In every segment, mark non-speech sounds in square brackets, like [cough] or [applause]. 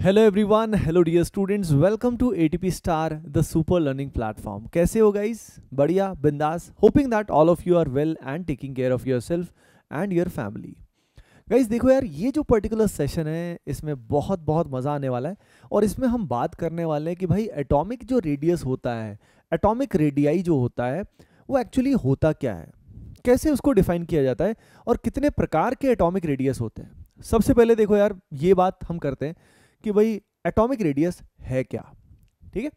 Hello everyone hello dear students welcome to ATP star the super learning platform कैसे हो guys बढ़िया बिंदास hoping that all of you are well and taking care of yourself and your family guys देखो यार ये जो particular session है इसमें बहुत बहुत मज़ा आने वाला है और इसमें हम बात करने वाले हैं कि भाई एटोमिक जो रेडियस होता है एटोमिक रेडियाई जो होता है वो एक्चुअली होता क्या है कैसे उसको डिफाइन किया जाता है और कितने प्रकार के एटोमिक रेडियस होते हैं सबसे पहले देखो यार ये बात हम करते हैं कि भाई एटॉमिक रेडियस है क्या ठीक है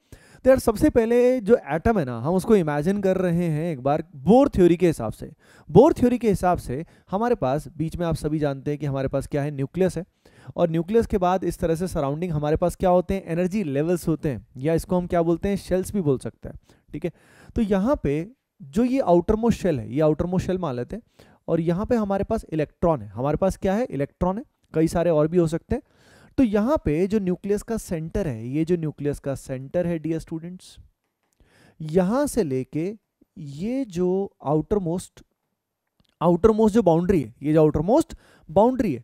तो यार सबसे पहले जो एटम है ना हम उसको इमेजिन कर रहे हैं एक बार बोर थ्योरी के हिसाब से बोर थ्योरी के हिसाब से हमारे पास बीच में आप सभी जानते हैं कि हमारे पास क्या है न्यूक्लियस है और न्यूक्लियस के बाद इस तरह से सराउंडिंग हमारे पास क्या होते हैं एनर्जी लेवल्स होते हैं या इसको हम क्या बोलते हैं शेल्स भी बोल सकते हैं ठीक है तो यहाँ पे जो ये आउटरमोस्ट शेल है ये आउटरमोस्ट शेल मान लेते हैं और यहाँ पे हमारे पास इलेक्ट्रॉन है हमारे पास क्या है इलेक्ट्रॉन है कई सारे और भी हो सकते हैं तो यहां पे जो न्यूक्लियस का सेंटर है ये जो न्यूक्लियस का सेंटर है डियर स्टूडेंट्स यहां से लेके ये जो आउटर मोस्ट आउटर मोस्ट जो बाउंड्री है ये जो आउटर मोस्ट बाउंड्री है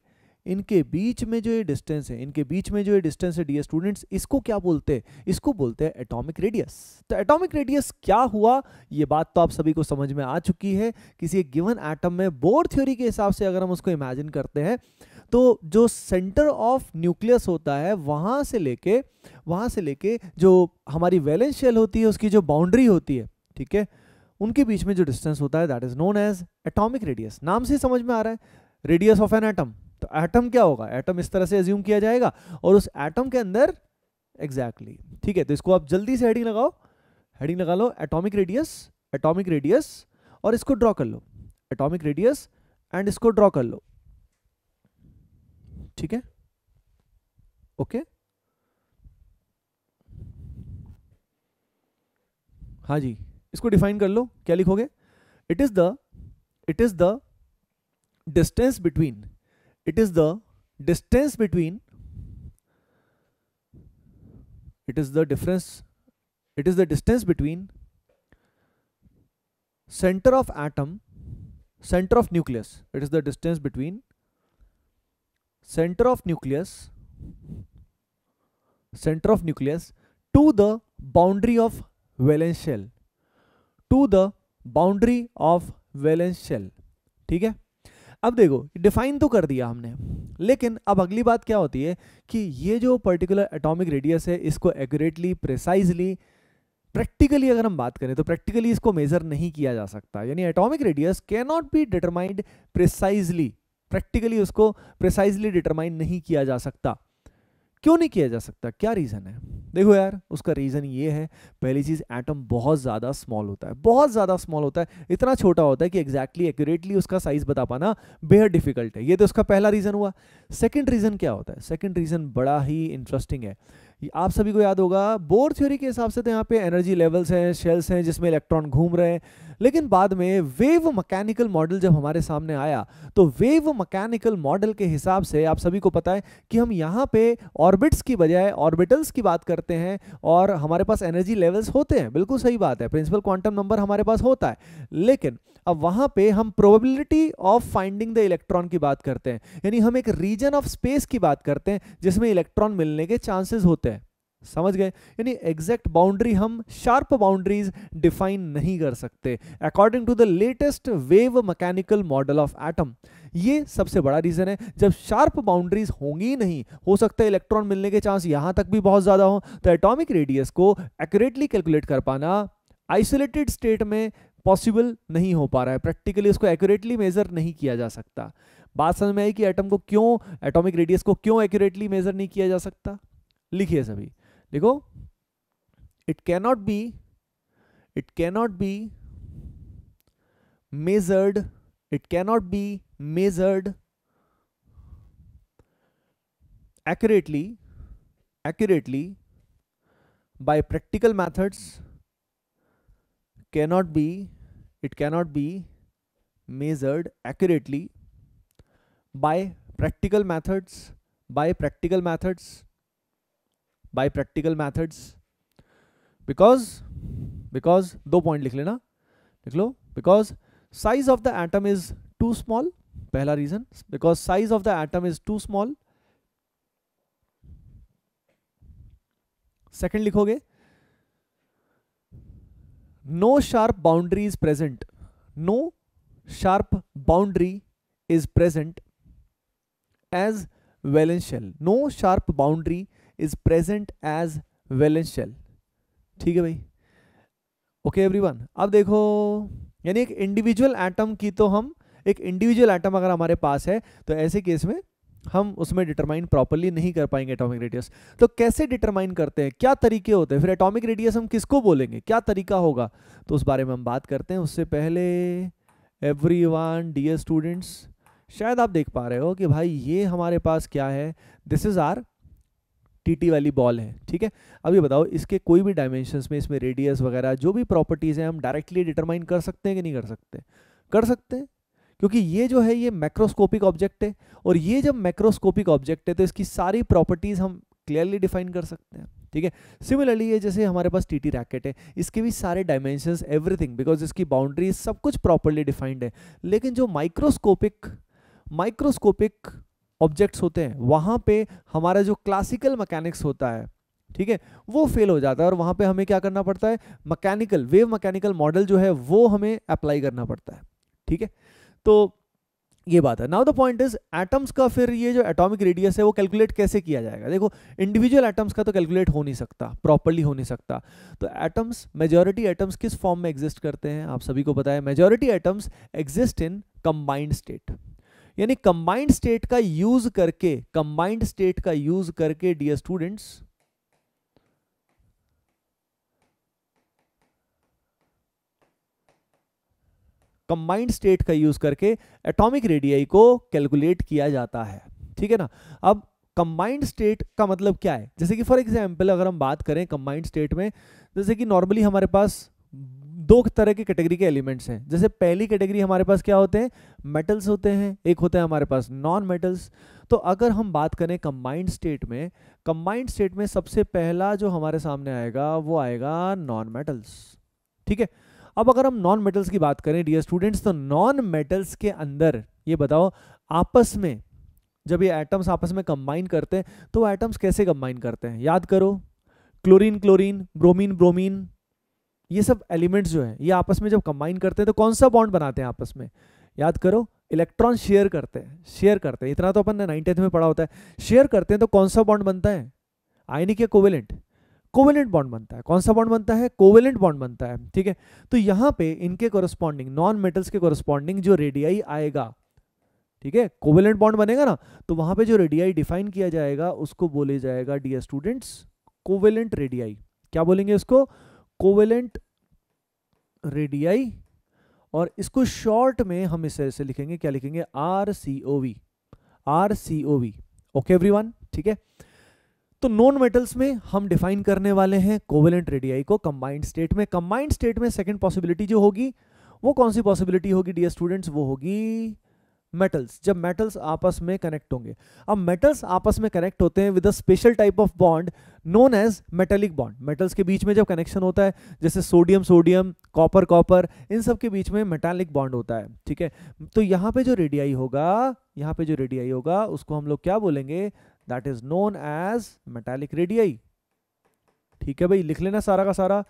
इनके बीच में जो ये डिस्टेंस है इनके बीच में जो ये डिस्टेंस है डियर स्टूडेंट्स इसको क्या बोलते हैं इसको बोलते हैं एटॉमिक रेडियस तो एटॉमिक रेडियस क्या हुआ ये बात तो आप सभी को समझ में आ चुकी है किसी गिवन एटम में बोर थ्योरी के हिसाब से अगर हम उसको इमेजिन करते हैं तो जो सेंटर ऑफ न्यूक्लियस होता है वहाँ से लेके वहाँ से लेके जो हमारी वैलेंस शेल होती है उसकी जो बाउंड्री होती है ठीक है उनके बीच में जो डिस्टेंस होता है that is known as atomic radius नाम से समझ में आ रहा है रेडियस ऑफ एन एटम तो एटम क्या होगा एटम इस तरह से एज्यूम किया जाएगा और उस एटम के अंदर एग्जैक्टली exactly. ठीक है तो इसको आप जल्दी से हेडिंग लगाओ हेडिंग लगा लो एटॉमिक रेडियस एटॉमिक रेडियस और इसको ड्रॉ कर लो एटॉमिक रेडियस एंड इसको ड्रॉ कर लो ठीक है ओके हाँ जी इसको डिफाइन कर लो क्या लिखोगे it is the it is the distance between it is the distance between it is the difference it is the distance between centre of atom centre of nucleus it is the distance between center of nucleus center of nucleus to the boundary of valence shell to the boundary of valence shell ठीक है अब देखो define तो कर दिया हमने लेकिन अब अगली बात क्या होती है कि ये जो पर्टिकुलर एटॉमिक रेडियस है इसको एक्यूरेटली प्रिसाइजली प्रैक्टिकली अगर हम बात करें तो प्रैक्टिकली इसको मेजर नहीं किया जा सकता यानी atomic radius can not be determined precisely practically उसको प्रिसाइजली डिटरमाइन नहीं किया जा सकता क्यों नहीं किया जा सकता क्या रीज़न है देखो यार उसका रीज़न ये है पहली चीज़ एटम बहुत ज़्यादा स्मॉल होता है बहुत ज़्यादा स्मॉल होता है इतना छोटा होता है कि एग्जैक्टली exactly, एक्यूरेटली उसका साइज़ बता पाना बेहद डिफिकल्ट है ये तो उसका पहला रीज़न हुआ सेकेंड रीज़न क्या होता है सेकंड रीज़न बड़ा ही इंटरेस्टिंग है आप सभी को याद होगा बोर थ्योरी के हिसाब से तो यहाँ पे एनर्जी लेवल्स हैं शेल्स हैं जिसमें इलेक्ट्रॉन घूम रहे हैं लेकिन बाद में वेव मैकेनिकल मॉडल जब हमारे सामने आया तो वेव मैकेनिकल मॉडल के हिसाब से आप सभी को पता है कि हम यहाँ पे ऑर्बिट्स की बजाय ऑर्बिटल्स की बात करते हैं और हमारे पास एनर्जी लेवल्स होते हैं बिल्कुल सही बात है प्रिंसिपल क्वांटम नंबर हमारे पास होता है लेकिन अब वहां पे हम probability of finding the electron की बात करते हैं यानी हम एक रीजन ऑफ स्पेस की बात करते हैं जिसमें इलेक्ट्रॉन मिलने के चांसेस होते हैं समझ गए यानी एग्जैक्ट बाउंड्री हम शार्प बाउंड्रीज डिफाइन नहीं कर सकते according to the latest wave mechanical model of atom ये सबसे बड़ा रीजन है जब शार्प बाउंड्रीज होंगी नहीं हो सकता है इलेक्ट्रॉन मिलने के चांस यहां तक भी बहुत ज्यादा हो तो एटॉमिक रेडियस को एक्यूरेटली कैलकुलेट कर पाना आइसोलेटेड स्टेट में पॉसिबल नहीं हो पा रहा है प्रैक्टिकली उसको एक्यूरेटली मेजर नहीं किया जा सकता बात समझ में आई कि एटम को क्यों एटॉमिक रेडियस को क्यों एक्यूरेटली मेजर नहीं किया जा सकता लिखिए सभी देखो it cannot be it cannot be measured it cannot be measured accurately accurately by practical methods cannot be it cannot be measured accurately by practical methods by practical methods by practical methods because because do point likh lena लिख lo because size of the atom is too small pehla reason because size of the atom is too small second likhoge no sharp boundary is present no sharp boundary is present as valence shell no sharp boundary is present as valence shell ठीक है भाई okay everyone अब देखो यानी एक individual atom की तो हम एक इंडिविजुअल एटम अगर हमारे पास है तो ऐसे केस में हम उसमें डिटरमाइन प्रॉपरली नहीं कर पाएंगे एटॉमिक रेडियस तो कैसे डिटरमाइन करते हैं क्या तरीके होते हैं फिर एटॉमिक रेडियस हम किसको बोलेंगे क्या तरीका होगा तो उस बारे में हम बात करते हैं उससे पहले एवरी वन डियर स्टूडेंट्स शायद आप देख पा रहे हो कि भाई ये हमारे पास क्या है दिस इज़ आर टी वाली बॉल है ठीक है अब ये बताओ इसके कोई भी डायमेंशन में इसमें रेडियस वगैरह जो भी प्रॉपर्टीज़ हैं हम डायरेक्टली डिटरमाइन कर सकते हैं कि नहीं कर सकते कर सकते हैं क्योंकि ये जो है ये मैक्रोस्कोपिक ऑब्जेक्ट है और ये जब मैक्रोस्कोपिक ऑब्जेक्ट है तो इसकी सारी प्रॉपर्टीज हम क्लियरली डिफाइन कर सकते हैं ठीक है सिमिलरली ये जैसे हमारे पास टी टी रैकेट है इसके भी सारे डायमेंशन एवरीथिंग बिकॉज इसकी बाउंड्रीज सब कुछ प्रॉपरली डिफाइंड है लेकिन जो माइक्रोस्कोपिक माइक्रोस्कोपिक ऑब्जेक्ट्स होते हैं वहाँ पे हमारा जो क्लासिकल मैकेनिक्स होता है ठीक है वो फेल हो जाता है और वहाँ पे हमें क्या करना पड़ता है मैकेनिकल वेव मैकेनिकल मॉडल जो है वो हमें अप्लाई करना पड़ता है ठीक है तो ये बात है now the point is atoms का फिर ये जो एटॉमिक रेडियस है वो कैलकुलेट कैसे किया जाएगा देखो इंडिविजुअल एटम्स का तो कैलकुलेट हो नहीं सकता प्रॉपरली हो नहीं सकता तो एटम्स मेजोरिटी एटम्स किस फॉर्म में एग्जिस्ट करते हैं आप सभी को पता है majority atoms exist in combined state यानी कंबाइंड स्टेट का यूज करके कंबाइंड स्टेट का यूज करके डियर स्टूडेंट्स कंबाइंड स्टेट का यूज करके एटॉमिक रेडियाई को कैलकुलेट किया जाता है ठीक है ना अब कंबाइंड स्टेट का मतलब क्या है जैसे कि फॉर एग्जाम्पल अगर हम बात करें कंबाइंड स्टेट में जैसे कि नॉर्मली हमारे पास दो तरह के कैटेगरी के एलिमेंट्स हैं जैसे पहली कैटेगरी हमारे पास क्या होते हैं मेटल्स होते हैं एक होते हैं हमारे पास नॉन मेटल्स तो अगर हम बात करें कंबाइंड स्टेट में कंबाइंड स्टेट में सबसे पहला जो हमारे सामने आएगा वो आएगा नॉन मेटल्स ठीक है अब अगर हम नॉन मेटल्स की बात करें डियर स्टूडेंट्स तो नॉन मेटल्स के अंदर ये बताओ आपस में जब ये एटम्स आपस में कंबाइन करते हैं तो एटम्स कैसे कंबाइन करते हैं याद करो क्लोरीन क्लोरीन ब्रोमीन ब्रोमीन ये सब एलिमेंट्स जो है ये आपस में जब कंबाइन करते हैं तो कौन सा बॉन्ड बनाते हैं आपस में याद करो इलेक्ट्रॉन शेयर करते हैं शेयर करते हैं इतना तो अपन ने नाइन टेंथ में पढ़ा होता है शेयर करते हैं तो कौन सा बॉन्ड बनता है आयनिक या कोवेलेंट कोवेलेंट बॉन्ड बनता है कौन सा बॉन्ड बनता है कोवेलेंट बॉन्ड बनता है ठीक है तो यहां पे इनके कोरस्पॉन्डिंग नॉन मेटल्स के कोरस्पॉन्डिंग जो रेडियाई आएगा ठीक है कोवेलेंट बॉन्ड बनेगा ना तो वहां पे जो रेडियाई डिफाइन किया जाएगा उसको बोले जाएगा डी स्टूडेंट्स कोवेलेंट रेडियाई क्या बोलेंगे उसको कोवेलेंट रेडियाई और इसको शॉर्ट में हम इस ऐसे लिखेंगे क्या लिखेंगे R C O V R C O V okay every ठीक है तो नॉन मेटल्स में हम डिफाइन करने वाले हैं कोवेलेंट रेडियाई को कंबाइंड स्टेट में कंबाइंड स्टेट में सेकंड पॉसिबिलिटी जो होगी वो कौन सी पॉसिबिलिटी होगी डियर स्टूडेंट्स वो होगी मेटल्स जब मेटल्स आपस में कनेक्ट होंगे अब मेटल्स आपस में कनेक्ट होते हैं with a special type of bond known as metallic bond metals के बीच में जब कनेक्शन होता है जैसे सोडियम सोडियम कॉपर कॉपर इन सब के बीच में मेटालिक बॉन्ड होता है ठीक है तो यहाँ पे जो रेडियाई होगा यहाँ पे जो रेडियाई होगा उसको हम लोग क्या बोलेंगे that is known as metallic radii ठीक है भाई लिख लेना सारा का सारा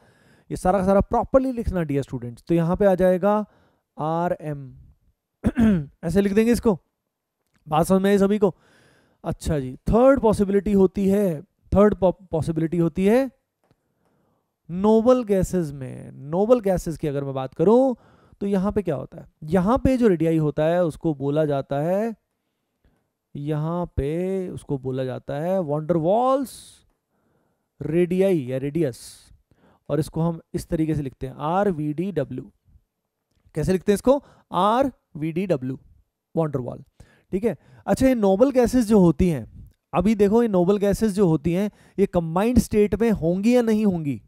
ये सारा का सारा प्रॉपरली लिखना डियर स्टूडेंट्स तो यहां पे आ जाएगा आर एम [clears throat] ऐसे लिख देंगे इसको बात समझ में सभी को अच्छा जी थर्ड पॉसिबिलिटी होती है थर्ड पॉसिबिलिटी होती है नोबल गैसेस में नोबल गैसेस की अगर मैं बात करूं तो यहां पे क्या होता है यहां पे जो रेडियाई होता है उसको बोला जाता है यहाँ पे उसको बोला जाता है वॉन्डर वॉल्स रेडियाई या रेडियस और इसको हम इस तरीके से लिखते हैं आर वी डी डब्ल्यू कैसे लिखते हैं इसको R V D W van der Waal ठीक है अच्छा ये नोबल गैसेस जो होती हैं अभी देखो ये नोबल गैसेस जो होती हैं ये कंबाइंड स्टेट में होंगी या नहीं होंगी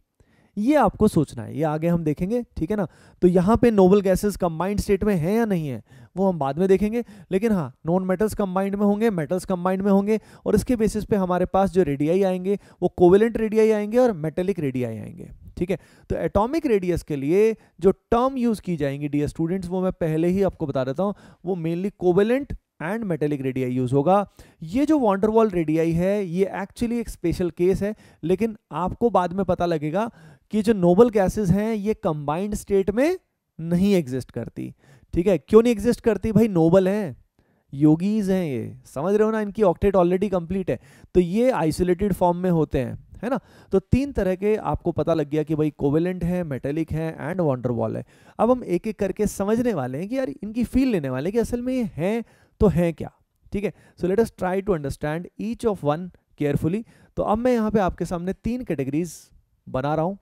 ये आपको सोचना है ये आगे हम देखेंगे ठीक है ना तो यहाँ पे नोबल गैसेस कंबाइंड स्टेट में है या नहीं है वो हम बाद में देखेंगे लेकिन हाँ नॉन मेटल्स कंबाइंड में होंगे मेटल्स कंबाइंड में होंगे और इसके बेसिस पे हमारे पास जो रेडियाई आएंगे वो कोवेलेंट रेडियाई आएंगे और मेटेलिक रेडियाई आएंगे ठीक है तो एटॉमिक रेडियस के लिए जो टर्म यूज की जाएंगी डी स्टूडेंट्स वो मैं पहले ही आपको बता देता हूँ वो mainly covalent and metallic radii use होगा ये जो वॉन्डरवॉल रेडियाई है ये एक्चुअली एक स्पेशल केस है लेकिन आपको बाद में पता लगेगा कि जो नोबल गैसेस हैं ये कंबाइंड स्टेट में नहीं एग्जिस्ट करती ठीक है क्यों नहीं एग्जिस्ट करती भाई नोबल हैं योगीज हैं ये समझ रहे हो ना इनकी ऑक्टेट ऑलरेडी कंप्लीट है तो ये आइसोलेटेड फॉर्म में होते हैं है ना तो तीन तरह के आपको पता लग गया कि भाई कोवेलेंट है मेटेलिक है एंड वॉन्डरवॉल है अब हम एक एक करके समझने वाले हैं कि यार इनकी फील लेने वाले हैं कि असल में ये हैं तो हैं क्या ठीक है so let us try to understand each of one carefully तो अब मैं यहाँ पे आपके सामने तीन कैटेगरीज बना रहा हूँ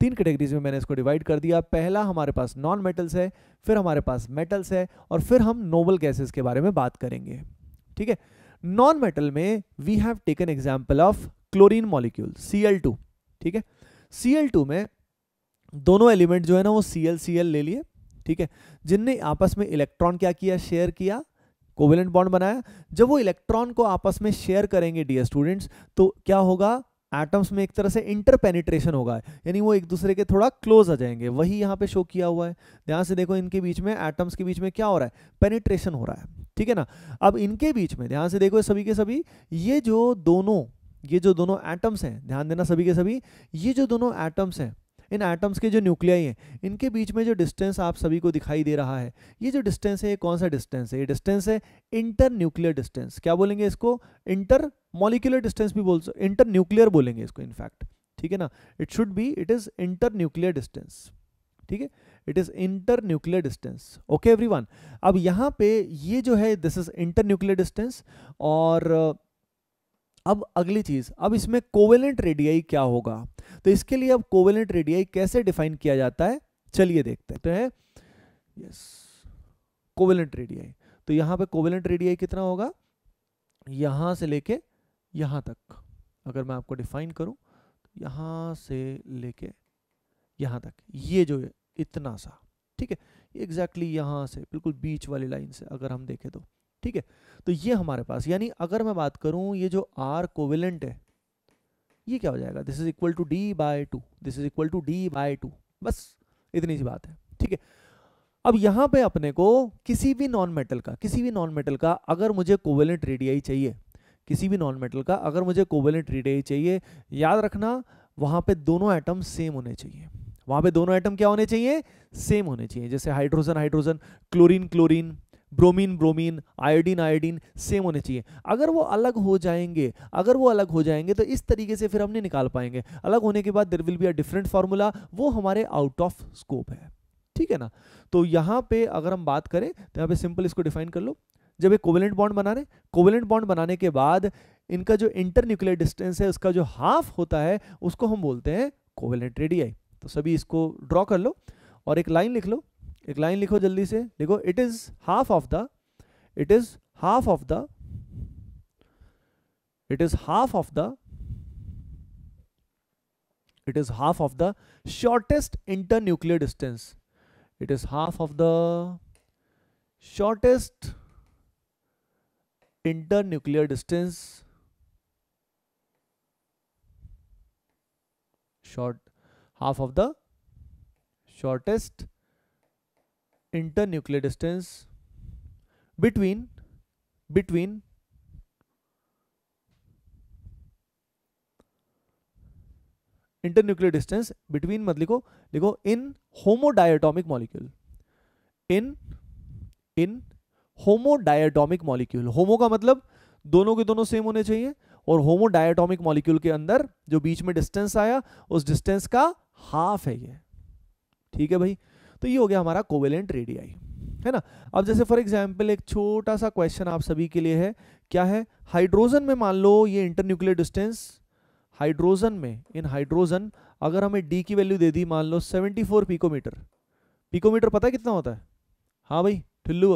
तीन कैटेगरीज में मैंने इसको डिवाइड कर दिया पहला हमारे पास नॉन मेटल्स है फिर हमारे पास मेटल्स है और फिर हम नोबल गैसेस के बारे में बात करेंगे ठीक है नॉन मेटल में we have taken example of chlorine molecule see ठीक है सी में दोनों एलिमेंट जो है ना वो सी एल सी एल ले लिए ठीक है जिनने आपस में इलेक्ट्रॉन क्या किया शेयर किया कोवेलेंट बॉन्ड बनाया जब वो इलेक्ट्रॉन को आपस में शेयर करेंगे डियर स्टूडेंट्स तो क्या होगा एटम्स में एक तरह से इंटरपेनिट्रेशन होगा यानी वो एक दूसरे के थोड़ा क्लोज आ जाएंगे वही यहाँ पे शो किया हुआ है ध्यान से देखो इनके बीच में एटम्स के बीच में क्या हो रहा है पेनिट्रेशन हो रहा है ठीक है ना अब इनके बीच में ध्यान से देखो सभी के सभी ये जो दोनों ये जो दोनों एटम्स हैं ध्यान देना सभी के सभी ये जो दोनों एटम्स हैं इन एटम्स के जो न्यूक्लियाई हैं इनके बीच में जो डिस्टेंस आप सभी को दिखाई दे रहा है ये जो डिस्टेंस है ये कौन सा डिस्टेंस है ये डिस्टेंस है इंटर न्यूक्लियर डिस्टेंस क्या बोलेंगे इसको इंटर मॉलिकुलर डिस्टेंस भी बोल इंटर न्यूक्लियर बोलेंगे इसको इनफैक्ट ठीक है ना it should be it is inter nuclear distance ठीक है it is inter nuclear distance okay one अब यहाँ पे ये जो है this is inter nuclear distance और अब अगली चीज़ अब इसमें कोवेलेंट रेडियाई क्या होगा तो इसके लिए अब कोवेलेंट रेडियाई कैसे डिफाइन किया जाता है चलिए देखते हैं तो है यस कोवेलेंट रेडियाई तो यहां पे कोवेलेंट रेडियाई कितना होगा यहां से लेके यहां तक अगर मैं आपको डिफाइन करूं तो यहां से लेके यहां तक ये जो है इतना सा ठीक है एग्जैक्टली exactly से बिल्कुल बीच वाली लाइन से अगर हम देखें तो ठीक है तो ये हमारे पास यानी अगर मैं बात करूं ये जो आर कोविलेंट है ये क्या हो जाएगा this is equal to D by two this is equal to D by two बस इतनी सी बात है ठीक है अब यहां पे अपने को किसी भी नॉन मेटल का किसी भी नॉन मेटल का अगर मुझे कोवेलेंट रेडियाई चाहिए किसी भी नॉन मेटल का अगर मुझे कोवेलेंट रेडियाई चाहिए याद रखना वहां पे दोनों एटम सेम होने चाहिए वहां पे दोनों एटम क्या होने चाहिए सेम होने चाहिए जैसे hydrogen hydrogen chlorine chlorine bromine bromine iodine iodine same होने चाहिए अगर वो अलग हो जाएंगे अगर वो अलग हो जाएंगे तो इस तरीके से फिर हम नहीं निकाल पाएंगे अलग होने के बाद there will be a different formula वो हमारे आउट ऑफ स्कोप है ठीक है ना तो यहाँ पे अगर हम बात करें तो यहाँ पे सिंपल इसको डिफाइन कर लो जब ये कोवेलेंट बॉन्ड बना रहे कोवेलेंट बॉन्ड बनाने के बाद इनका जो इंटर न्यूक्लियर डिस्टेंस है उसका जो हाफ होता है उसको हम बोलते हैं कोवेलेंट रेडियाई तो सभी इसको ड्रॉ कर लो और एक लाइन लिख लो एक लाइन लिखो जल्दी से देखो it is half of the it is half of the it is half of the it is half of the shortest inter nuclear distance it is half of the shortest inter nuclear distance short half of the shortest internuclear distance between between internuclear distance between मत लिखो लिखो इन होमोडायटोमिक molecule इन इन होमोडायटोमिक molecule होमो का मतलब दोनों के दोनों same होने चाहिए और होमोडायटोमिक मॉलिक्यूल के अंदर जो बीच में डिस्टेंस आया उस डिस्टेंस का हाफ है ये ठीक है भाई तो ये हो गया हमारा कोवेलेंट रेडियाई है ना अब जैसे फॉर एग्जाम्पल एक छोटा सा क्वेश्चन आप सभी के लिए है क्या है हाइड्रोजन में मान लो ये इंटरन्यूक्लियर डिस्टेंस हाइड्रोजन में इन हाइड्रोजन अगर हमें डी की वैल्यू दे दी मान लो 74 पिकोमीटर पिकोमीटर पता है कितना होता है हाँ भाई ठुल्लू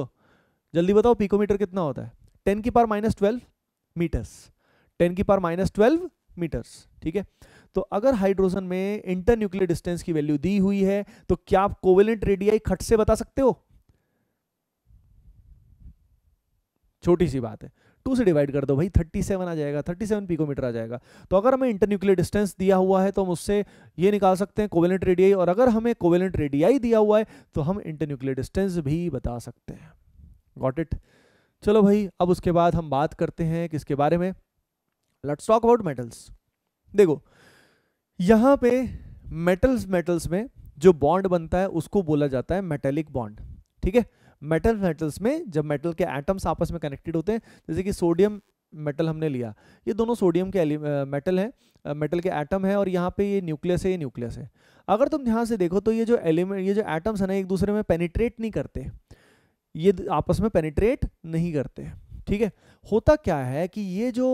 जल्दी बताओ पिकोमीटर कितना होता है टेन की power minus twelve meters ten की पार माइनस ट्वेल्व मीटर्स ठीक है तो अगर हाइड्रोजन में इंटर न्यूक्लियर डिस्टेंस की वैल्यू दी हुई है तो क्या आप कोवेलेंट रेडियाई खट से बता सकते हो छोटी सी बात है टू से डिवाइड कर दो भाई थर्टी सेवन आ जाएगा थर्टी सेवन पिकोमीटर आ जाएगा तो अगर हमें इंटर न्यूक्लियर डिस्टेंस दिया हुआ है तो हम उससे ये निकाल सकते हैं कोवेलेंट रेडियाई और अगर हमें कोवेलेंट रेडियाई दिया हुआ है तो हम इंटर न्यूक्लियर डिस्टेंस भी बता सकते हैं गॉट इट चलो भाई अब उसके बाद हम बात करते हैं किसके बारे में लेट्स टॉक अबाउट मेटल्स देखो यहाँ पे मेटल्स मेटल्स में जो बॉन्ड बनता है उसको बोला जाता है मेटेलिक बॉन्ड ठीक है मेटल मेटल्स में जब मेटल के एटम्स आपस में कनेक्टेड होते हैं जैसे कि सोडियम मेटल हमने लिया ये दोनों सोडियम के मेटल हैं मेटल के एटम है और यहाँ पे ये न्यूक्लियस है ये न्यूक्लियस है अगर तुम ध्यान से देखो तो ये जो एलिमेंट ये जो एटम्स है ना एक दूसरे में पेनिट्रेट नहीं करते ये आपस में पेनिट्रेट नहीं करते ठीक है होता क्या है कि ये जो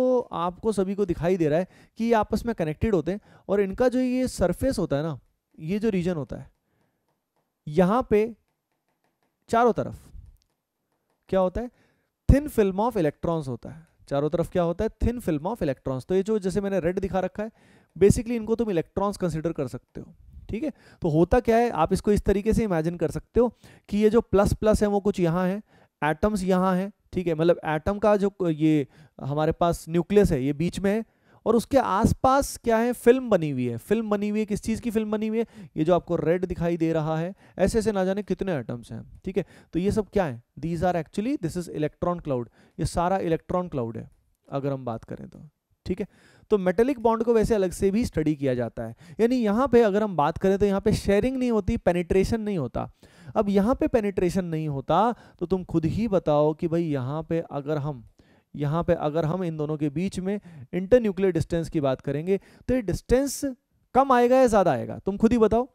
आपको सभी को दिखाई दे रहा है कि ये आपस में कनेक्टेड होते हैं और इनका जो ये सरफेस होता है ना ये जो रीजन होता है यहां पे चारों तरफ क्या होता है थिन फिल्म ऑफ इलेक्ट्रॉन्स होता है चारों तरफ क्या होता है थिन फिल्म ऑफ इलेक्ट्रॉन्स तो ये जो जैसे मैंने रेड दिखा रखा है बेसिकली इनको तुम इलेक्ट्रॉन्स कंसिडर कर सकते हो ठीक है तो होता क्या है आप इसको इस तरीके से इमेजिन कर सकते हो कि ये जो प्लस प्लस है वो कुछ यहाँ है एटम्स यहाँ हैं ठीक है मतलब एटम का जो ये हमारे पास न्यूक्लियस है ये बीच में है और उसके आसपास क्या है फिल्म बनी हुई है फिल्म बनी हुई है किस चीज़ की फिल्म बनी हुई है ये जो आपको रेड दिखाई दे रहा है ऐसे ऐसे ना जाने कितने एटम्स हैं ठीक है तो ये सब क्या है these are actually this is electron cloud ये सारा इलेक्ट्रॉन क्लाउड है अगर हम बात करें तो ठीक है तो मेटेलिक बॉन्ड को वैसे अलग से भी स्टडी किया जाता है यानी यहाँ पे अगर हम बात करें तो यहाँ पे शेयरिंग नहीं होती पेनिट्रेशन नहीं होता अब यहाँ पे पेनिट्रेशन नहीं होता तो तुम खुद ही बताओ कि भाई यहाँ पे अगर हम यहाँ पे अगर हम इन दोनों के बीच में इंटर न्यूक्लियर डिस्टेंस की बात करेंगे तो ये डिस्टेंस कम आएगा या ज़्यादा आएगा तुम खुद ही बताओ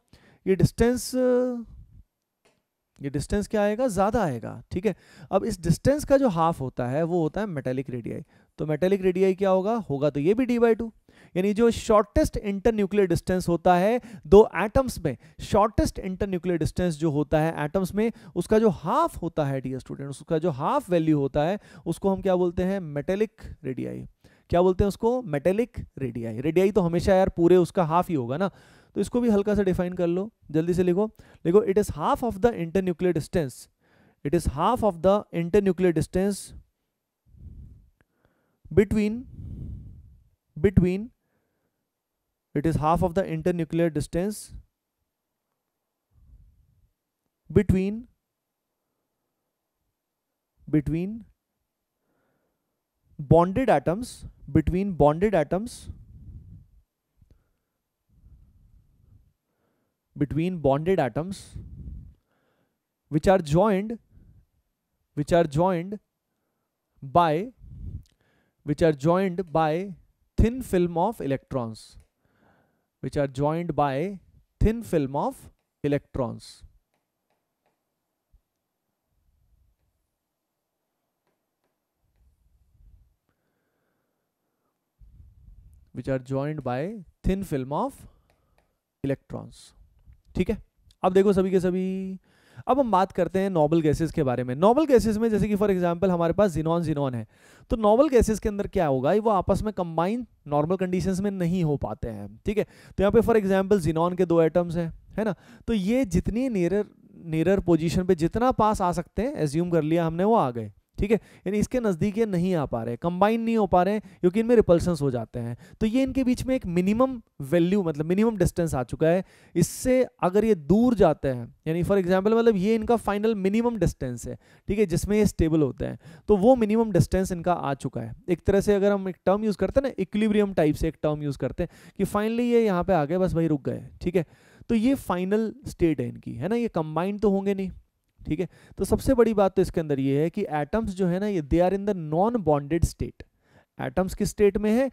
ये डिस्टेंस ये डिस्टेंस क्या आएगा ज़्यादा आएगा ठीक है अब इस डिस्टेंस का जो हाफ होता है वो होता है मेटेलिक रेडियाई तो मेटेलिक रेडियाई क्या होगा होगा तो ये भी डी बाई टू यानी जो शॉर्टेस्ट इंटर न्यूक्लियर डिस्टेंस होता है दो एटम्स में शॉर्टेस्ट इंटर न्यूक्लियर डिस्टेंस जो होता है एटम्स में उसका जो हाफ होता है डी स्टूडेंट उसका जो हाफ वैल्यू होता है उसको हम क्या बोलते हैं मेटेलिक रेडियाई क्या बोलते हैं उसको मेटेलिक रेडियाई रेडियाई तो हमेशा यार पूरे उसका हाफ ही होगा ना तो इसको भी हल्का सा डिफाइन कर लो जल्दी से लिखो लिखो it is half of the inter nuclear distance it is half of the inter nuclear distance between between it is half of the internuclear distance between between bonded atoms between bonded atoms between bonded atoms which are joined which are joined by which are joined by thin film of electrons which are joined by thin film of electrons which are joined by thin film of electrons ठीक है अब देखो सभी के सभी अब हम बात करते हैं नॉबल गैसेस के बारे में नॉबल गैसेस में जैसे कि फॉर एग्जांपल हमारे पास जिनॉन जिनॉन है तो नॉबल गैसेज के अंदर क्या होगा वो आपस में कंबाइन नॉर्मल कंडीशंस में नहीं हो पाते हैं ठीक है तो यहाँ पे फॉर एग्जाम्पल जिनॉन के दो एटम्स हैं है ना तो ये जितनी नियरर नियरर पोजिशन पे जितना पास आ सकते हैं एज्यूम कर लिया हमने वो आ गए ठीक है यानी इसके नज़दीक ये नहीं आ पा रहे कंबाइन नहीं हो पा रहे क्योंकि इनमें रिपल्सन हो जाते हैं तो ये इनके बीच में एक मिनिमम वैल्यू मतलब मिनिमम डिस्टेंस आ चुका है इससे अगर ये दूर जाते हैं यानी फॉर एग्जाम्पल मतलब ये इनका फाइनल मिनिमम डिस्टेंस है ठीक है जिसमें ये स्टेबल होते हैं तो वो मिनिमम डिस्टेंस इनका आ चुका है एक तरह से अगर हम एक टर्म यूज़ करते हैं ना इक्लिब्रियम टाइप से एक टर्म यूज़ करते हैं कि फाइनली ये यहाँ पे आ गए बस वही रुक गए ठीक है तो ये फाइनल स्टेट है इनकी है ना ये कंबाइंड तो होंगे नहीं ठीक है तो सबसे बड़ी बात तो इसके अंदर ये है कि एटम्स जो है ना ये they are in the non bonded state atoms किस स्टेट में है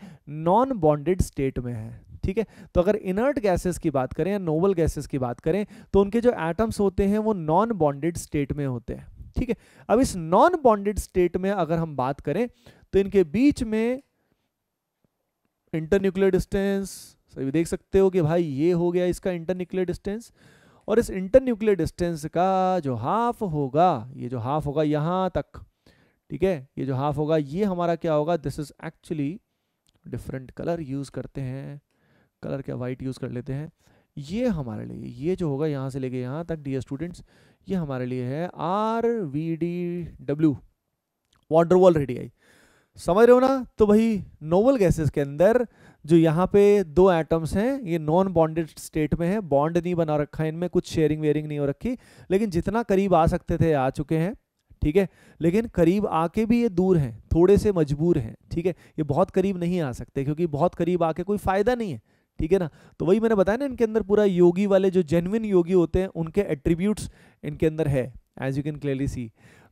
नॉन बॉन्डेड स्टेट में है ठीक है तो अगर इनर्ट गैसेस की बात करें या नोबल गैसेस की बात करें तो उनके जो एटम्स होते हैं वो नॉन बॉन्डेड स्टेट में होते हैं ठीक है अब इस नॉन बॉन्डेड स्टेट में अगर हम बात करें तो इनके बीच में इंटरन्यूक्लियर डिस्टेंस सभी देख सकते हो कि भाई ये हो गया इसका इंटरन्यूक्लियर डिस्टेंस और इस इंटर न्यूक्लियर डिस्टेंस का जो हाफ होगा ये जो हाफ होगा यहां तक ठीक है ये जो हाफ होगा ये हमारा क्या होगा this is actually different colour use करते हैं कलर क्या वाइट यूज़ कर लेते हैं ये हमारे लिए ये जो होगा यहां से लेके यहां तक डी स्टूडेंट्स ये हमारे लिए है R V D W van der Waal Waal radii समझ रहे हो ना तो भाई नोवल गैसेस के अंदर जो यहाँ पे दो एटम्स हैं ये नॉन बॉन्डेड स्टेट में है बॉन्ड नहीं बना रखा है इनमें कुछ शेयरिंग वेयरिंग नहीं हो रखी लेकिन जितना करीब आ सकते थे आ चुके हैं ठीक है लेकिन करीब आके भी ये दूर हैं थोड़े से मजबूर हैं ठीक है ये बहुत करीब नहीं आ सकते क्योंकि बहुत करीब आके कोई फ़ायदा नहीं है ठीक है ना तो वही मैंने बताया ना इनके अंदर पूरा योगी वाले जो जेनविन योगी होते हैं उनके एट्रीब्यूट्स इनके अंदर है as you can clearly see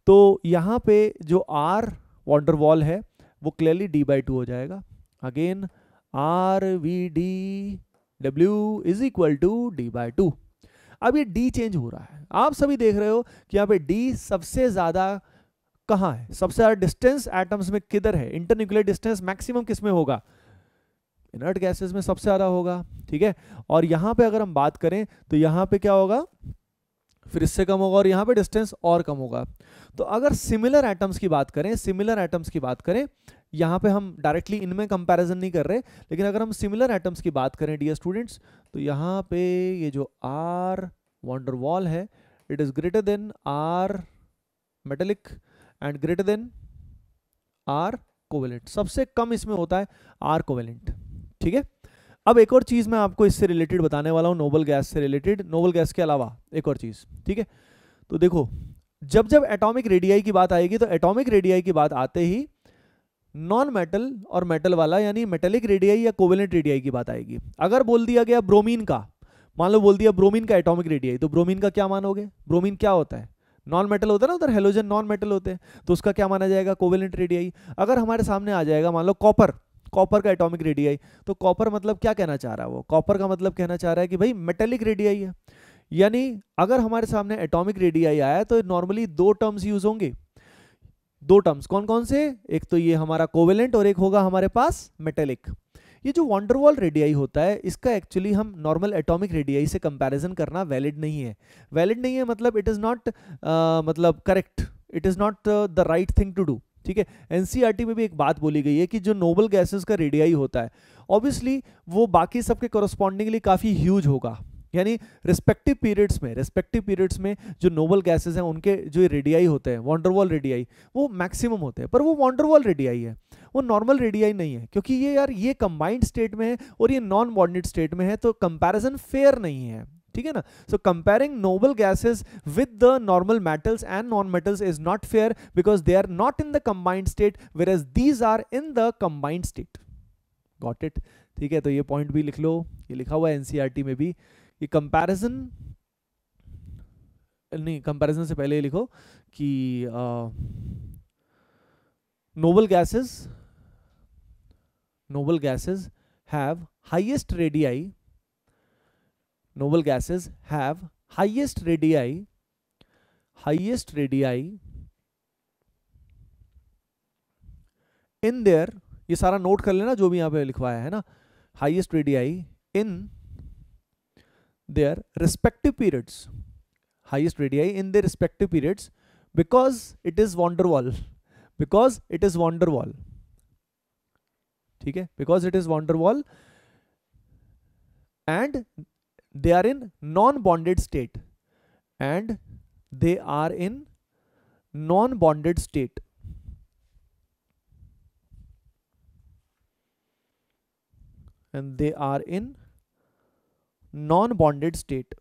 तो यहाँ पे जो आर वॉन्डर वॉल है वो क्लियरली डी बाई टू हो जाएगा again R V D W is equal to D by two अब ये डी चेंज हो रहा है आप सभी देख रहे हो कि यहाँ पे डी सबसे ज़्यादा कहाँ है सबसे ज़्यादा डिस्टेंस एटम्स में किधर है इंटरन्यूक्लियर डिस्टेंस मैक्सिमम किस में होगा इनर्ट गैसेस में सबसे ज़्यादा होगा ठीक है और यहाँ पे अगर हम बात करें तो यहाँ पे क्या होगा फिर इससे कम होगा और यहाँ पे डिस्टेंस और कम होगा तो अगर सिमिलर एटम्स की बात करें सिमिलर एटम्स की बात करें यहाँ पे हम डायरेक्टली इनमें कंपैरिजन नहीं कर रहे लेकिन अगर हम सिमिलर एटम्स की बात करें डियर स्टूडेंट्स तो यहाँ पे ये जो आर वॉन्डर वॉल है it is greater than R metallic and greater than R covalent सबसे कम इसमें होता है आर कोवेलेंट ठीक है अब एक और चीज़ मैं आपको इससे रिलेटेड बताने वाला हूँ नोबल गैस से रिलेटेड नोबल गैस के अलावा एक और चीज़ ठीक है तो देखो जब जब एटॉमिक रेडियाई की बात आएगी तो एटॉमिक रेडियाई की बात आते ही नॉन मेटल और मेटल वाला यानी मेटेलिक रेडियाई या कोवेलेंट रेडियाई की बात आएगी अगर बोल दिया गया ब्रोमीन का मान लो बोल दिया ब्रोमीन का एटॉमिक रेडियाई तो ब्रोमीन का क्या मानोगे ब्रोमीन क्या होता है नॉन मेटल होता है ना उधर हेलोजन नॉन मेटल होते हैं तो उसका क्या माना जाएगा कोवेलेंट रेडियाई अगर हमारे सामने आ जाएगा मान लो कॉपर कॉपर का एटॉमिक रेडियाई तो कॉपर मतलब क्या कहना चाह रहा है वो कॉपर का मतलब कहना चाह रहा है कि भाई मेटेलिक रेडियाई है यानी अगर हमारे सामने एटॉमिक रेडियाई आया तो नॉर्मली दो टर्म्स यूज होंगे दो टर्म्स कौन कौन से एक तो ये हमारा कोवेलेंट और एक होगा हमारे पास मेटेलिक ये जो वॉन्डरवॉल रेडियाई होता है इसका एक्चुअली हम नॉर्मल एटॉमिक रेडियाई से कंपैरिजन करना वैलिड नहीं है वैलिड नहीं है मतलब इट इज़ नॉट मतलब correct it is not the right thing to do ठीक है एनसीईआरटी e में भी एक बात बोली गई है कि जो नोबल गैसेस का रेडियाई होता है ऑब्वियसली वो बाकी सबके कॉरस्पॉन्डिंगली काफ़ी ह्यूज होगा यानी रिस्पेक्टिव पीरियड्स में रिस्पेक्टिव पीरियड्स में जो नोबल गैसेस हैं उनके जो रेडियाई होते हैं वॉन्डरवॉल रेडियाई वो मैक्सिमम होते हैं पर वो वॉन्डरवॉल रेडियाई है वो नॉर्मल रेडियाई नहीं है क्योंकि ये यार ये कंबाइंड स्टेट में है और ये नॉन बॉन्डेड स्टेट में है तो कंपेरिजन फेयर नहीं है ठीक है ना so comparing noble gases with the normal metals and non metals is not fair because they are not in the combined state whereas these are in the combined state got it ठीक है तो ये point भी लिख लो ये लिखा हुआ है एनसीईआरटी e में भी ये कंपैरिजन नहीं कंपैरिजन से पहले लिखो कि noble gases noble gases have highest radii noble gases have highest radii highest radii in their ये सारा नोट कर लेना जो भी यहां पे लिखवाया है ना highest radii in their respective periods highest radii in their respective periods because it is van der Waal because it is van der Waal ठीक है because it is van der Waal and they are in non bonded state and they are in non bonded and they are in non bonded state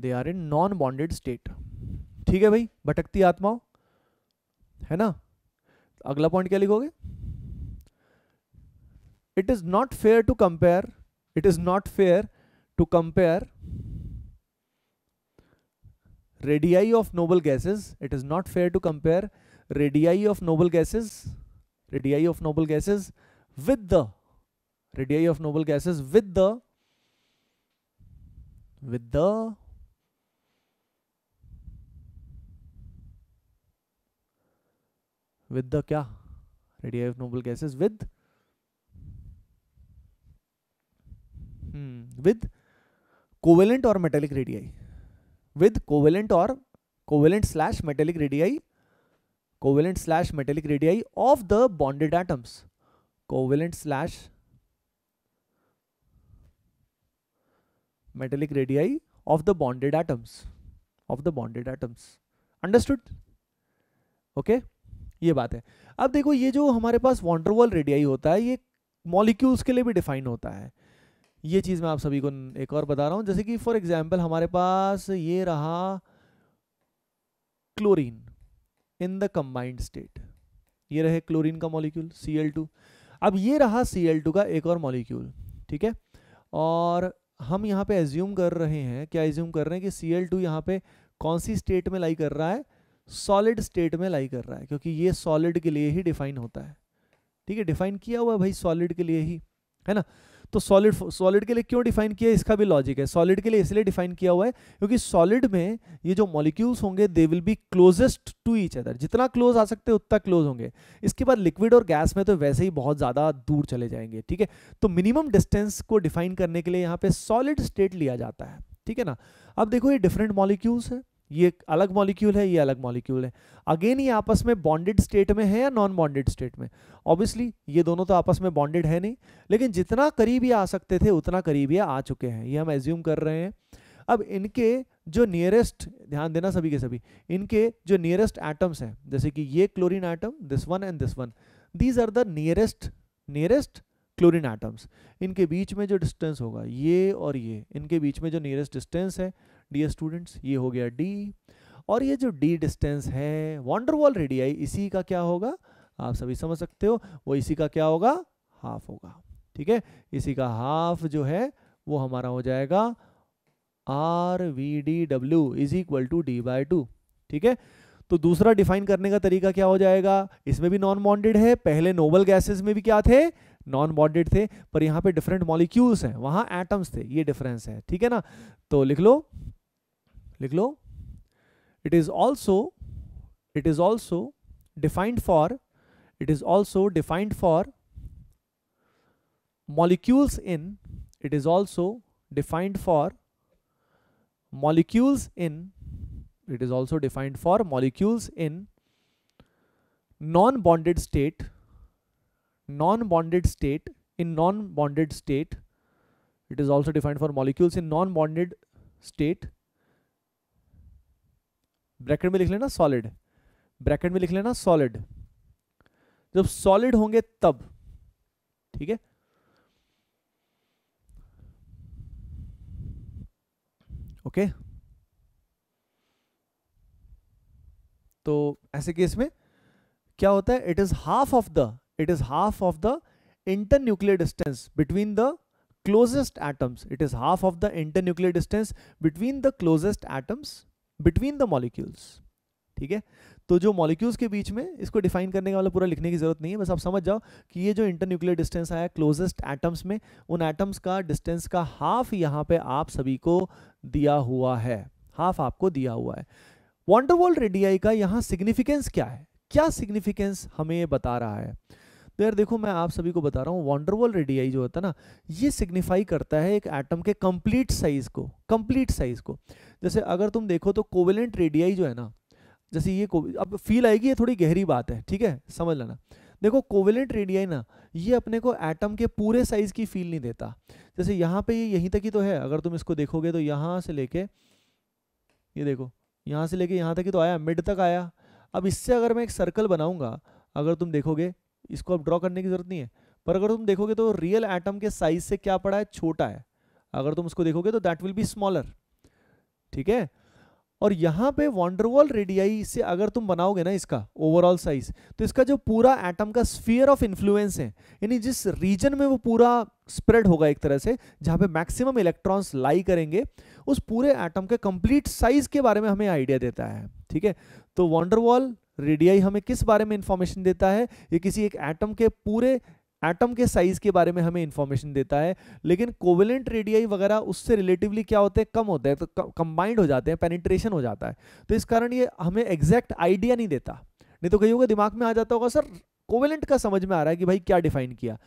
they are in non bonded state ठीक है भाई भटकती आत्माओं है ना अगला point क्या लिखोगे it is not fair to compare it is not fair to compare radii of noble gases it is not fair to compare radii of noble gases radii of noble gases with the radii of noble gases with the with the with the क्या radii of noble gases with hmm with covalent or metallic radii with covalent or covalent slash metallic radii covalent slash metallic radii of the bonded atoms covalent slash metallic radii of the bonded atoms of the bonded atoms understood okay okay? ये बात है अब देखो ये जो हमारे पास van der Waals radii होता है ये मॉलिक्यूल्स के लिए भी डिफाइन होता है ये चीज़ मैं आप सभी को एक और बता रहा हूँ जैसे कि फॉर एग्जाम्पल हमारे पास ये रहा chlorine in the combined state ये रहे क्लोरीन का मॉलिक्यूल Cl2 अब ये रहा Cl2 का एक और मॉलिक्यूल ठीक है और हम यहाँ पे एज्यूम कर रहे हैं क्या एज्यूम कर रहे हैं कि Cl2 यहाँ पे कौन सी स्टेट में लाई कर रहा है सॉलिड स्टेट में लाई कर रहा है क्योंकि ये सॉलिड के लिए ही डिफाइन होता है ठीक है डिफाइन किया हुआ है भाई सॉलिड के लिए ही है ना तो सॉलिड सॉलिड के लिए क्यों डिफाइन किया इसका भी लॉजिक है सॉलिड के लिए इसलिए डिफाइन किया हुआ है क्योंकि सॉलिड में ये जो मॉलिक्यूल्स होंगे they will be closest to each other जितना क्लोज आ सकते हैं उतना क्लोज होंगे इसके बाद लिक्विड और गैस में तो वैसे ही बहुत ज़्यादा दूर चले जाएंगे ठीक है तो मिनिमम डिस्टेंस को डिफाइन करने के लिए यहाँ पे सॉलिड स्टेट लिया जाता है ठीक है ना अब देखो ये डिफरेंट मॉलिक्यूल्स है ये अलग मॉलिक्यूल है ये अलग मॉलिक्यूल है अगेन ये आपस में बॉन्डेड स्टेट में है या नॉन बॉन्डेड स्टेट में ऑब्वियसली ये दोनों तो आपस में बॉन्डेड है नहीं लेकिन जितना करीब ये आ सकते थे उतना करीब ये आ चुके हैं ये हम एज्यूम कर रहे हैं अब इनके जो नियरेस्ट ध्यान देना सभी के सभी इनके जो नियरेस्ट एटम्स हैं जैसे कि ये chlorine atom this one and this one these are the nearest nearest chlorine atoms इनके बीच में जो डिस्टेंस होगा ये और ये इनके बीच में जो नियरेस्ट डिस्टेंस है डियर स्टूडेंट्स ये हो गया डी और ये जो डी डिस्टेंस है वॉन्डरवॉल रेडियाई इसी का क्या होगा आप सभी समझ सकते हो वो इसी का क्या होगा हाफ होगा ठीक है इसी का हाफ जो है वो हमारा हो जाएगा R V D W is equal to D by two ठीक है तो दूसरा डिफाइन करने का तरीका क्या हो जाएगा इसमें भी नॉन बॉन्डेड है पहले नोबल गैसेस में भी क्या थे नॉन बॉन्डेड थे पर यहाँ पे डिफरेंट मॉलिक्यूल्स हैं वहाँ एटम्स थे ये डिफरेंस है ठीक है ना तो लिख लो लिख लो it is also it is it is also defined for molecules in it is also defined for molecules in it is also defined for molecules in non bonded state non bonded state in non bonded state it is also defined for molecules in non bonded state bracket में लिख लेना solid bracket में लिख लेना solid जब solid होंगे तब ठीक है ओके तो ऐसे केस में क्या होता है it is half of the it is half of the inter nuclear distance between the closest atoms it is half of the inter nuclear distance between the closest atoms between the molecules ठीक है तो जो molecules के बीच में इसको define करने का वाला मतलब पूरा लिखने की जरूरत नहीं है बस आप समझ जाओ कि ये जो इंटरन्यूक्लियर डिस्टेंस आया क्लोजेस्ट एटम्स में उन एटम्स का डिस्टेंस का हाफ यहाँ पे आप सभी को दिया हुआ है हाफ आपको दिया हुआ है वॉन्डरवॉल रेडियाई का यहाँ सिग्निफिकेंस क्या है क्या सिग्निफिकेंस हमें बता रहा है तो यार देखो मैं आप सभी को बता रहा हूँ वॉन्डरवॉल रेडियाई जो होता है ना ये सिग्निफाई करता है एक एटम के कंप्लीट साइज को कंप्लीट साइज को जैसे अगर तुम देखो तो कोवेलेंट रेडियाई जो है ना जैसे ये अब फील आएगी ये थोड़ी गहरी बात है ठीक है समझ लेना देखो कोवेलेंट रेडियाई ना ये अपने को एटम के पूरे साइज की फील नहीं देता जैसे यहाँ पे ये यहीं तक ही तो है अगर तुम इसको देखोगे तो यहाँ से लेके ये देखो यहाँ से लेके यहाँ तक ही तो आया मिड तक आया अब इससे अगर मैं एक सर्कल बनाऊंगा अगर तुम देखोगे इसको अब ड्रॉ करने की जरूरत नहीं है पर अगर तुम देखोगे तो रियल एटम के साइज से क्या पड़ा है छोटा है अगर तुम उसको देखोगे तो दैट विल बी स्मॉलर ठीक है और यहां पे वॉन्डरवॉल रेडियाई से अगर तुम बनाओगे ना इसका ओवरऑल साइज तो इसका जो पूरा एटम का स्फीयर ऑफ इन्फ्लुएंस है यानी जिस रीजन में वो पूरा स्प्रेड होगा एक तरह से जहां पे मैक्सिमम इलेक्ट्रॉन्स लाई करेंगे उस पूरे एटम के कंप्लीट साइज के बारे में हमें आइडिया देता है ठीक है तो वॉन्डरवॉल रेडियाई हमें किस बारे में इंफॉर्मेशन देता है ये किसी एक एटम के पूरे एटम के साइज के बारे में हमें इंफॉर्मेशन देता है लेकिन कोवेलेंट रेडियाई वगैरह उससे रिलेटिवली क्या होते हैं कम होते हैं तो कंबाइंड हो जाते हैं पेनिट्रेशन हो जाता है तो इस कारण ये हमें एग्जैक्ट आइडिया नहीं देता नहीं तो कहीं होगा दिमाग में आ जाता होगा सर कोवेलेंट का समझ में आ रहा है कि भाई क्या डिफाइन किया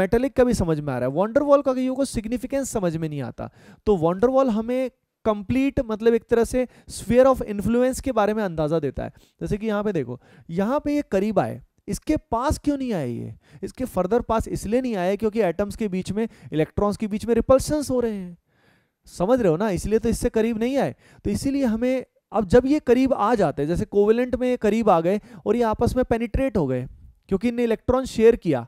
मेटेलिक का भी समझ में आ रहा है वॉन्डरवॉल का कहीं होगा सिग्निफिकेंस समझ में नहीं आता तो वॉन्डरवॉल हमें कंप्लीट मतलब एक तरह से स्फीयर ऑफ इन्फ्लुएंस के बारे में अंदाजा देता है जैसे कि यहाँ पे देखो यहाँ पे ये करीब आए इसके पास क्यों नहीं आए ये इसके फर्दर पास इसलिए नहीं आए क्योंकि एटम्स के बीच में इलेक्ट्रॉन्स के बीच में रिपल्सन्स हो रहे हैं समझ रहे हो ना इसलिए तो इससे करीब नहीं आए तो इसीलिए हमें अब जब ये करीब आ जाते हैं जैसे कोवेलेंट में ये करीब आ गए और ये आपस में पेनिट्रेट हो गए क्योंकि इनने इलेक्ट्रॉन शेयर किया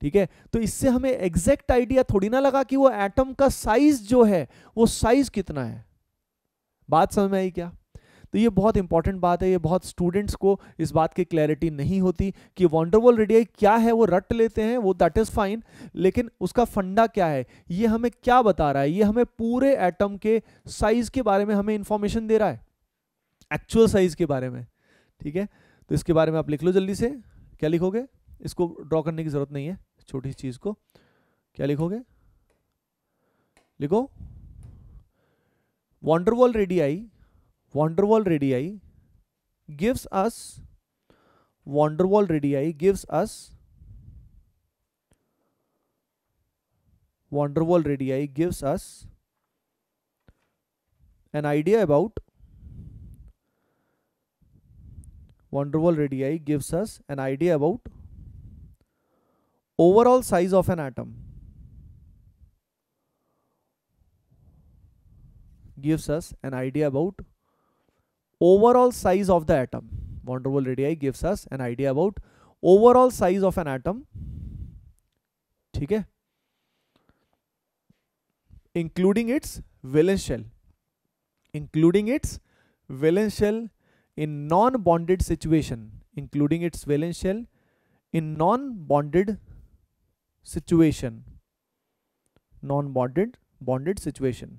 ठीक है तो इससे हमें एग्जैक्ट आइडिया थोड़ी ना लगा कि वो एटम का साइज जो है वो साइज कितना है बात समझ में आई क्या तो ये बहुत इंपॉर्टेंट बात है ये बहुत स्टूडेंट्स को इस बात की क्लैरिटी नहीं होती कि वॉन्डरवॉल रेडियाई क्या है वो रट लेते हैं वो दैट इज़ फाइन लेकिन उसका फंडा क्या है ये हमें क्या बता रहा है ये हमें पूरे एटम के साइज़ के बारे में हमें इंफॉर्मेशन दे रहा है एक्चुअल साइज़ के बारे में ठीक है तो इसके बारे में आप लिख लो जल्दी से क्या लिखोगे इसको ड्रॉ करने की ज़रूरत नहीं है छोटी चीज को क्या लिखोगे लिखो van der Waal radii van der Waal radii gives us van der Waal radii gives us van der Waal radii gives us an idea about van der Waal radii gives us an idea about overall size of an atom gives us an idea about overall size of the atom von der radii gives us an idea about overall size of an atom Okay, including its valence shell including its valence shell in non bonded situation including its valence shell in non bonded situation non bonded bonded situation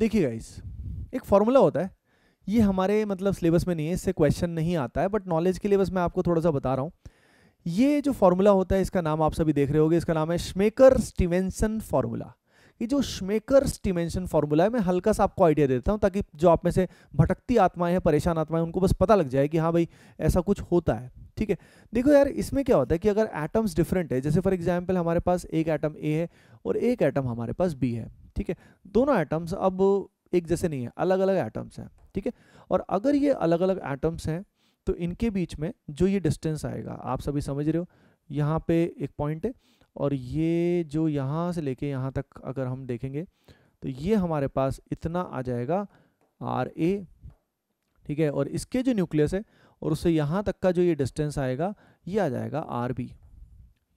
देखिए guys एक formula होता है ये हमारे मतलब syllabus में नहीं है इससे क्वेश्चन नहीं आता है बट नॉलेज के लिए बस मैं आपको थोड़ा सा बता रहा हूँ ये जो फार्मूला होता है इसका नाम आप सभी देख रहे होंगे इसका नाम है श्मेकर स्टीवेंसन फार्मूला ये जो श्मेकर स्टीवेंसन फार्मूला है मैं हल्का सा आपको आइडिया देता हूँ ताकि जो आप में से भटकती आत्माएं हैं परेशान आत्माएं उनको बस पता लग जाए कि हाँ भाई ऐसा कुछ होता है ठीक है देखो यार इसमें क्या होता है कि अगर एटम्स डिफरेंट है जैसे फॉर एग्जाम्पल हमारे पास एक एटम ए है और एक एटम हमारे पास बी है ठीक है दोनों एटम्स अब एक जैसे नहीं है अलग अलग एटम्स हैं ठीक है और अगर ये अलग अलग एटम्स हैं तो इनके बीच में जो ये डिस्टेंस आएगा आप सभी समझ रहे हो यहाँ पे एक पॉइंट है और ये जो यहाँ से लेके यहाँ तक अगर हम देखेंगे तो ये हमारे पास इतना आ जाएगा आर ए ठीक है और इसके जो न्यूक्लियस है और उससे यहाँ तक का जो ये डिस्टेंस आएगा ये आ जाएगा आर बी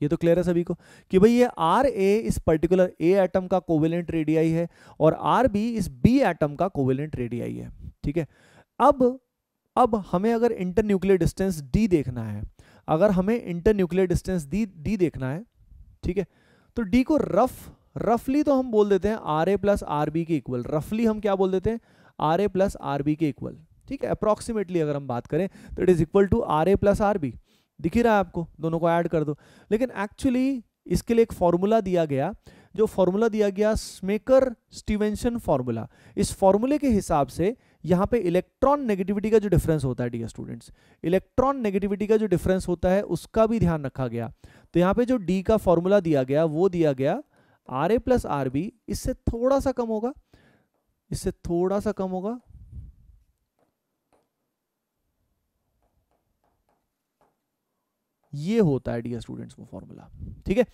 ये तो क्लियर है सभी को कि भाई ये R A is particular A atom का कोवेलेंट रेडियाई है और R B is B atom का कोवेलेंट रेडियाई है ठीक है अब अब हमें अगर इंटर न्यूक्लियर डिस्टेंस डी देखना है अगर हमें inter nuclear distance D D देखना है ठीक है तो डी को रफ रफली तो हम बोल देते हैं R A plus R B के इक्वल रफली हम क्या बोल देते हैं R A plus R B के इक्वल ठीक है अप्रॉक्सीमेटली अगर हम बात करें तो it is equal to R A plus R B दिख ही रहा है आपको दोनों को ऐड कर दो लेकिन एक्चुअली इसके लिए एक फॉर्मूला दिया गया जो फॉर्मूला दिया गया स्मेकर स्टीवेंशन फॉर्मूला इस फॉर्मूले के हिसाब से यहाँ पे इलेक्ट्रॉन नेगेटिविटी का जो डिफरेंस होता है डी स्टूडेंट्स इलेक्ट्रॉन नेगेटिविटी का जो डिफरेंस होता है उसका भी ध्यान रखा गया तो यहाँ पे जो डी का फॉर्मूला दिया गया वो दिया गया R A plus R B इससे थोड़ा सा कम होगा इससे थोड़ा सा कम होगा ये होता है डियर स्टूडेंट्स वो फॉर्मूला ठीक है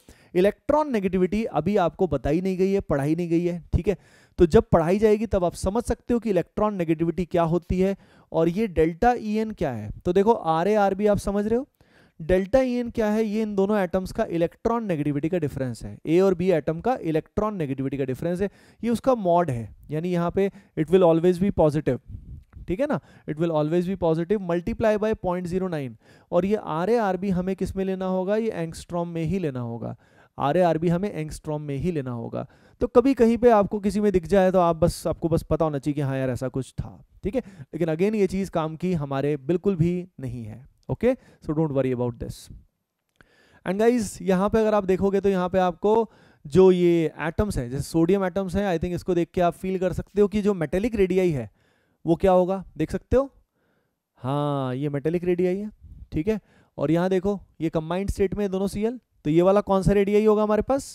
इलेक्ट्रॉन नेगेटिविटी अभी आपको बताई नहीं गई है पढ़ाई नहीं गई है ठीक है तो जब पढ़ाई जाएगी तब आप समझ सकते हो कि इलेक्ट्रॉन नेगेटिविटी क्या होती है और ये डेल्टा ई एन क्या है तो देखो आर ए आर बी आप समझ रहे हो डेल्टा ई एन क्या है ये इन दोनों एटम्स का इलेक्ट्रॉन नेगेटिविटी का डिफरेंस है ए और बी एटम का इलेक्ट्रॉन नेगेटिविटी का डिफरेंस है ये उसका मॉड है यानी यहाँ पे it will always be positive ठीक है ना it will always be positive multiply by point zero nine और ये आर ए आर बी हमें किस में लेना होगा ये एंगस्ट्रॉम में ही लेना होगा आर ए आर बी हमें एंगस्ट्रॉम में ही लेना होगा तो कभी कहीं पे आपको किसी में दिख जाए तो आप बस आपको बस पता होना चाहिए कि हाँ यार ऐसा कुछ था ठीक है लेकिन अगेन ये चीज़ काम की हमारे बिल्कुल भी नहीं है okay so don't worry about this and guys यहाँ पे अगर आप देखोगे तो यहाँ पे आपको जो ये एटम्स हैं जैसे सोडियम एटम्स हैं आई थिंक इसको देख के आप फील कर सकते हो कि जो मेटेलिक रेडियाई है वो क्या होगा देख सकते हो हाँ ये मेटेलिक रेडियाई है ठीक है और यहाँ देखो ये कंबाइंड स्टेट में दोनों सीएल तो ये वाला कौन सा रेडियाई होगा हमारे पास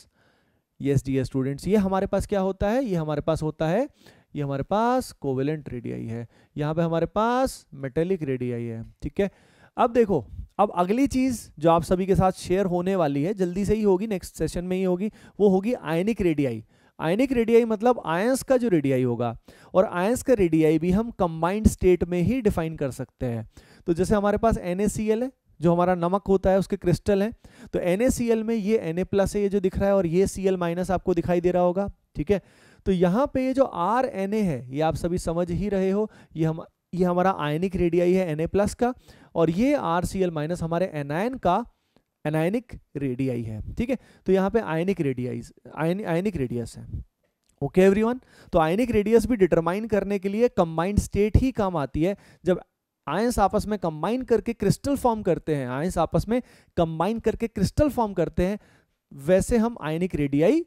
यस डी स्टूडेंट्स ये हमारे पास क्या होता है ये हमारे पास होता है ये हमारे पास कोवेलेंट रेडियाई है यहाँ पे हमारे पास मेटेलिक रेडियाई है ठीक है अब देखो अब अगली चीज़ जो आप सभी के साथ शेयर होने वाली है जल्दी से ही होगी नेक्स्ट सेशन में ही होगी वो होगी आयनिक रेडियाई आयनिक रेडियाई मतलब आयंस का जो रेडियाई होगा और आयंस का रेडियाई भी हम कंबाइंड स्टेट में ही डिफाइन कर सकते हैं तो जैसे हमारे पास एन है जो हमारा नमक होता है उसके क्रिस्टल है तो एन में ये एन प्लस है ये जो दिख रहा है और ये सी माइनस आपको दिखाई दे रहा होगा ठीक है तो यहाँ पे ये जो आर एन ए है ये आप सभी समझ ही रहे हो ये हम ये हमारा आयनिक रेडियाई है एन प्लस का और ये आर सी एल माइनस हमारे एनायन का एनायनिक रेडियाई है ठीक है तो यहाँ पे ionic radii ion ionic radius है ओके okay एवरीवन तो आयनिक रेडियस भी डिटरमाइन करने के लिए कंबाइंड स्टेट ही काम आती है जब आयंस आपस में कंबाइन करके क्रिस्टल फॉर्म करते हैं आयंस आपस में कंबाइन करके क्रिस्टल फॉर्म करते हैं वैसे हम आयनिक रेडियाई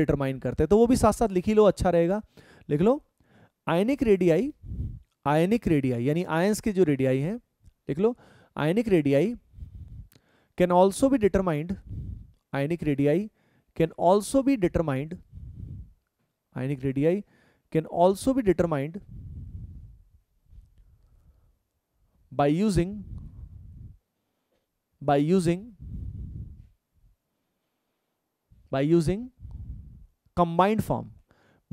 डिटरमाइन करते हैं तो वो भी साथ साथ लिखी लो अच्छा रहेगा लिख लो आयनिक रेडियाई आयनिक रेडियाई यानी आयंस के जो रेडियाई हैं लिख लो ionic radii can also be determined ionic radii can also be determined ionic radii can also be determined by using by using by using combined form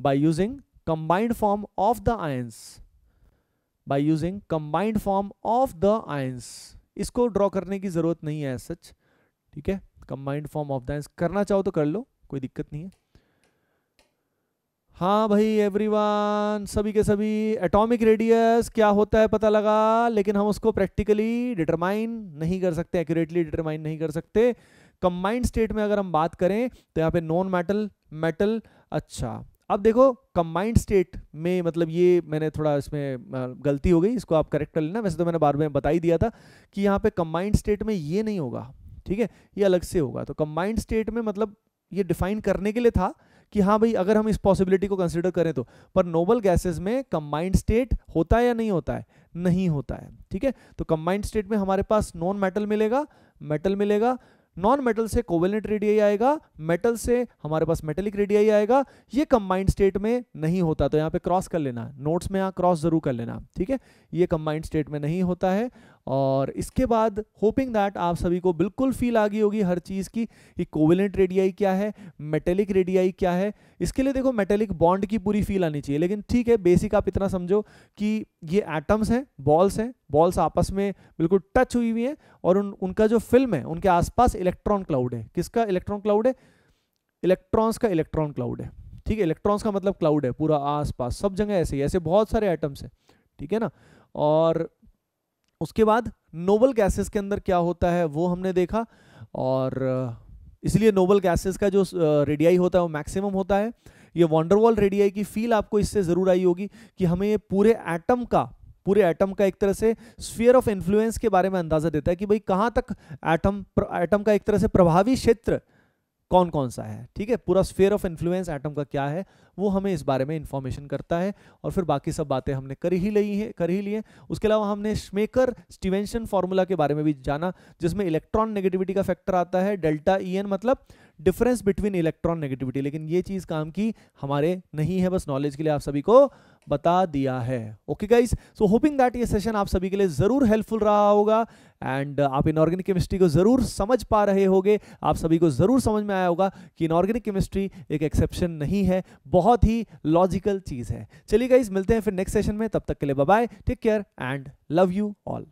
by using combined form of the ions by using combined form of the ions इसको draw करने की ज़रूरत नहीं है सच ठीक है combined form of दाइंस करना चाहो तो कर लो कोई दिक्कत नहीं है हाँ भाई एवरीवन सभी के सभी एटॉमिक रेडियस क्या होता है पता लगा लेकिन हम उसको प्रैक्टिकली डिटरमाइन नहीं कर सकते एक्यूरेटली डिटरमाइन नहीं कर सकते कंबाइंड स्टेट में अगर हम बात करें तो यहाँ पे नॉन मेटल मेटल अच्छा अब देखो कंबाइंड स्टेट में मतलब ये मैंने थोड़ा इसमें गलती हो गई इसको आप करेक्ट कर लेना वैसे तो मैंने बार बार बता ही दिया था कि यहाँ पे कंबाइंड स्टेट में ये नहीं होगा ठीक है ये अलग से होगा तो कंबाइंड स्टेट में मतलब ये डिफाइन करने के लिए था कि हाँ भाई अगर हम इस पॉसिबिलिटी को कंसिडर करें तो पर नोबल गैसेज में कंबाइंड स्टेट होता है या नहीं होता है नहीं होता है ठीक है तो कंबाइंड स्टेट में हमारे पास नॉन मेटल मिलेगा मेटल मिलेगा नॉन मेटल से कोवेलेंट रेडियाई आएगा मेटल से हमारे पास मेटेलिक रेडियाई आएगा ये कंबाइंड स्टेट में नहीं होता तो यहाँ पे क्रॉस कर लेना नोट्स में यहाँ क्रॉस जरूर कर लेना ठीक है ये कंबाइंड स्टेट में नहीं होता है और इसके बाद होपिंग दैट आप सभी को बिल्कुल फील आ गई होगी हर चीज़ की कि कोविलेंट रेडियाई क्या है मेटेलिक रेडियाई क्या है इसके लिए देखो मेटेलिक बॉन्ड की पूरी फील आनी चाहिए लेकिन ठीक है बेसिक आप इतना समझो कि ये एटम्स हैं बॉल्स हैं बॉल्स आपस में बिल्कुल टच हुई हुई हैं और उन उनका जो फिल्म है उनके आसपास इलेक्ट्रॉन क्लाउड है किसका इलेक्ट्रॉन क्लाउड है इलेक्ट्रॉन्स का इलेक्ट्रॉन क्लाउड है ठीक है इलेक्ट्रॉन्स का मतलब क्लाउड है पूरा आसपास सब जगह ऐसे ही ऐसे बहुत सारे आइटम्स हैं ठीक है ना और उसके बाद नोबल गैसेस के अंदर क्या होता है वो हमने देखा और इसलिए नोबल गैसेस का जो रेडियाई होता है वो मैक्सिमम होता है ये वॉन्डरवॉल रेडियाई की फील आपको इससे ज़रूर आई होगी कि हमें ये पूरे एटम का पूरे एटम का एक तरह से स्फीयर ऑफ इन्फ्लुएंस के बारे में अंदाज़ा देता है कि भाई कहाँ तक एटम एटम का एक तरह से प्रभावी क्षेत्र कौन कौन सा है ठीक है पूरा स्फेयर ऑफ इन्फ्लुएंस एटम का क्या है वो हमें इस बारे में इंफॉर्मेशन करता है और फिर बाकी सब बातें हमने कर ही ली है कर ही लिए उसके अलावा हमने स्मेकर स्टीवेंशन फार्मूला के बारे में भी जाना जिसमें इलेक्ट्रॉन नेगेटिविटी का फैक्टर आता है डेल्टा ई e मतलब डिफरेंस बिटवीन इलेक्ट्रॉन नेगेटिविटी लेकिन ये चीज काम की हमारे नहीं है बस नॉलेज के लिए आप सभी को बता दिया है okay guys so hoping that ये सेशन आप सभी के लिए ज़रूर हेल्पफुल रहा होगा एंड uh, आप इनऑर्गेनिक केमिस्ट्री को ज़रूर समझ पा रहे होगे आप सभी को ज़रूर समझ में आया होगा कि इनऑर्गेनिक केमिस्ट्री एक एक्सेप्शन नहीं है बहुत ही लॉजिकल चीज़ है चलिए गाइज मिलते हैं फिर नेक्स्ट सेशन में तब तक के लिए bye take care and love you all